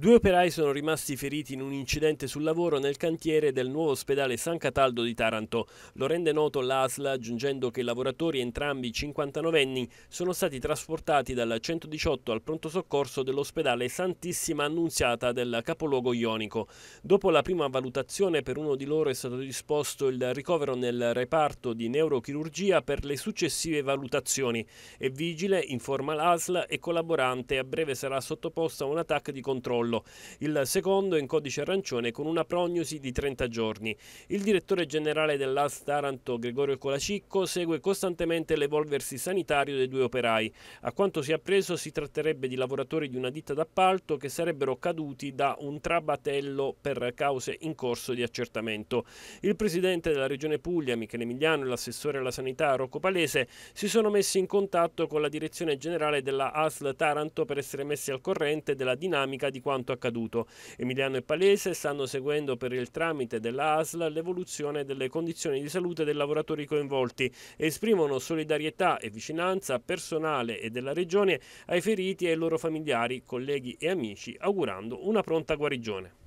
Due operai sono rimasti feriti in un incidente sul lavoro nel cantiere del nuovo ospedale San Cataldo di Taranto. Lo rende noto l'ASL aggiungendo che i lavoratori, entrambi 59enni, sono stati trasportati dal 118 al pronto soccorso dell'ospedale Santissima Annunziata del capoluogo ionico. Dopo la prima valutazione per uno di loro è stato disposto il ricovero nel reparto di neurochirurgia per le successive valutazioni. È vigile, informa l'ASL, e collaborante a breve sarà sottoposta a un attacco di controllo controllo, il secondo in codice arancione con una prognosi di 30 giorni. Il direttore generale dell'AS Taranto, Gregorio Colacicco, segue costantemente l'evolversi sanitario dei due operai. A quanto si è appreso si tratterebbe di lavoratori di una ditta d'appalto che sarebbero caduti da un trabatello per cause in corso di accertamento. Il presidente della regione Puglia, Michele Emiliano, e l'assessore alla sanità Rocco Palese si sono messi in contatto con la direzione generale della ASL Taranto per essere messi al corrente della dinamica di quanto quanto accaduto. Emiliano e Palese stanno seguendo per il tramite della ASL l'evoluzione delle condizioni di salute dei lavoratori coinvolti e esprimono solidarietà e vicinanza personale e della Regione ai feriti e ai loro familiari, colleghi e amici, augurando una pronta guarigione.